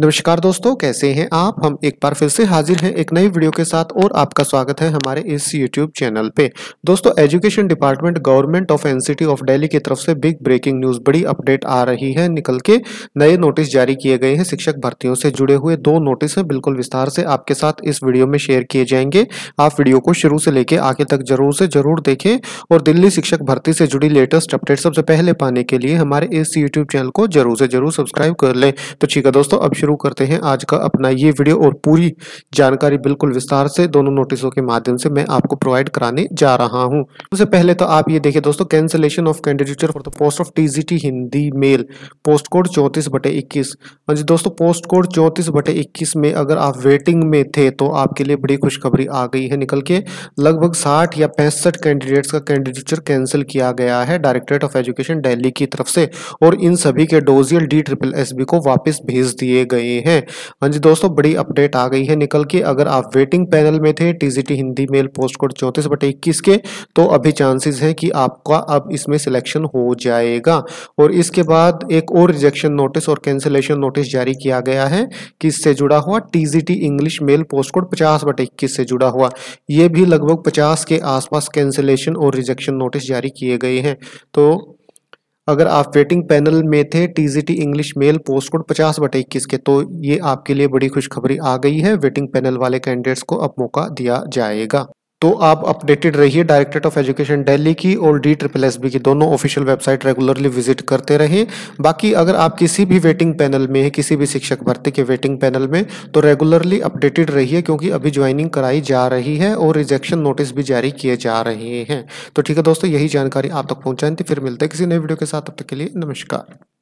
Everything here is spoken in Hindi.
नमस्कार दोस्तों कैसे हैं आप हम एक बार फिर से हाजिर हैं एक नई वीडियो के साथ और आपका स्वागत है हमारे इस यूट्यूब चैनल पे दोस्तों education department government of NCT of Delhi की तरफ से बिग ब्रेकिंग न्यूज़ बड़ी अपडेट आ रही है निकल के नए नोटिस जारी किए गए हैं शिक्षक भर्तियों से जुड़े हुए दो नोटिस हैं बिल्कुल विस्तार से आपके साथ इस वीडियो में शेयर किए जाएंगे आप वीडियो को शुरू से लेकर आगे तक जरूर से जरूर देखें और दिल्ली शिक्षक भर्ती से जुड़ी लेटेस्ट अपडेट सबसे पहले पाने के लिए हमारे इस यूट्यूब चैनल को जरूर से जरूर सब्सक्राइब कर लें तो ठीक है दोस्तों अब शुरू करते हैं आज का अपना ये वीडियो और पूरी जानकारी बिल्कुल विस्तार से दोनों नोटिसों के माध्यम से मैं आपको प्रोवाइड कराने जा रहा हूँ सबसे पहले तो आप ये देखिए दोस्तों cancellation of candidature for the post of T Hindi male post code चौंतीस बटे इक्कीस हाँ दोस्तों पोस्ट कोड चौंतीस बटे इक्कीस में अगर आप वेटिंग में थे तो आपके लिए बड़ी खुशखबरी आ गई है निकल के लगभग साठ या पैंसठ कैंडिडेट्स का कैंडिडेचर कैंसिल किया गया है डायरेक्टरेट ऑफ एजुकेशन दिल्ली की तरफ से और इन सभी के डोजियल डी ट्रिपल एस को वापस भेज दिए गए गए हैं हाँ जी दोस्तों बड़ी अपडेट आ गई है निकल के अगर आप वेटिंग पैनल में थे TGT Hindi male post code चौंतीस बटे इक्कीस के तो अभी चांसेस हैं कि आपका अब इसमें सिलेक्शन हो जाएगा और इसके बाद एक और रिजेक्शन नोटिस और कैंसिलेशन नोटिस जारी किया गया है कि इससे जुड़ा हुआ T English male post code पचास बटे इक्कीस से जुड़ा हुआ ये भी लगभग पचास के आसपास कैंसिलेशन और रिजेक्शन नोटिस जारी किए गए हैं तो अगर आप वेटिंग पैनल में थे TGT English male post code पचास बटे इक्कीस के तो ये आपके लिए बड़ी खुशखबरी आ गई है वेटिंग पैनल वाले कैंडिडेट्स को अब मौका दिया जाएगा तो आप अपडेटेड रहिए डायरेक्टरेट ऑफ एजुकेशन दिल्ली की और डी ट्रिपल एस बी की दोनों ऑफिशियल वेबसाइट रेगुलरली विजिट करते रहें बाकी अगर आप किसी भी वेटिंग पैनल में हैं किसी भी शिक्षक भर्ती के वेटिंग पैनल में तो रेगुलरली अपडेटेड रहिए क्योंकि अभी ज्वाइनिंग कराई जा रही है और रिजेक्शन नोटिस भी जारी किए जा रहे हैं तो ठीक है दोस्तों यही जानकारी आप तक पहुँचाएं थी फिर मिलते हैं किसी नए वीडियो के साथ तब तक के लिए नमस्कार